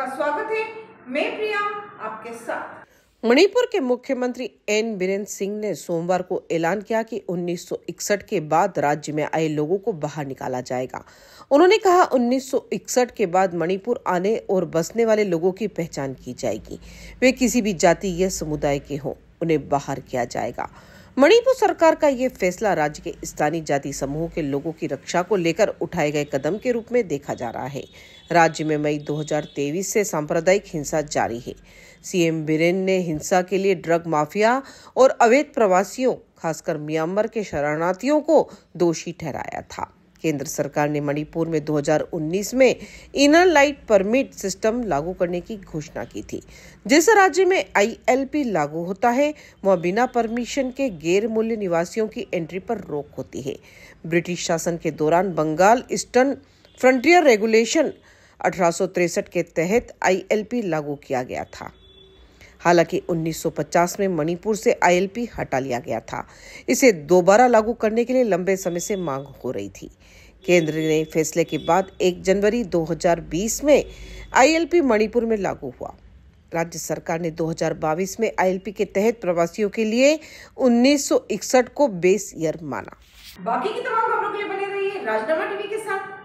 आपका स्वागत है मैं प्रिया आपके साथ मणिपुर के मुख्यमंत्री एन बीरेन सिंह ने सोमवार को ऐलान किया कि 1961 के बाद राज्य में आए लोगों को बाहर निकाला जाएगा उन्होंने कहा 1961 के बाद मणिपुर आने और बसने वाले लोगों की पहचान की जाएगी वे किसी भी जाति या समुदाय के हों उन्हें बाहर किया जाएगा मणिपुर सरकार का ये फैसला राज्य के स्थानीय जाति समूह के लोगों की रक्षा को लेकर उठाए गए कदम के रूप में देखा जा रहा है राज्य में मई 2023 से सांप्रदायिक हिंसा जारी है सीएम बिरेन ने हिंसा के लिए ड्रग माफिया और अवैध प्रवासियों खासकर म्यांमार के शरणार्थियों को दोषी ठहराया था केंद्र सरकार ने मणिपुर में 2019 में इनर लाइट परमिट सिस्टम लागू करने की घोषणा की थी जिस राज्य में आईएलपी लागू होता है वह बिना परमिशन के गैर मूल्य निवासियों की एंट्री पर रोक होती है ब्रिटिश शासन के दौरान बंगाल ईस्टर्न फ्रंटियर रेगुलेशन अठारह के तहत आईएलपी लागू किया गया था हालांकि 1950 में मणिपुर से आईएलपी हटा लिया गया था इसे दोबारा लागू करने के लिए लंबे समय से मांग हो रही थी केंद्र ने फैसले के बाद 1 जनवरी 2020 में आईएलपी मणिपुर में लागू हुआ राज्य सरकार ने 2022 में आईएलपी के तहत प्रवासियों के लिए 1961 को बेस ईयर माना बाकी की तमाम खबरों के लिए बने रहिए राजनामा टीवी के साथ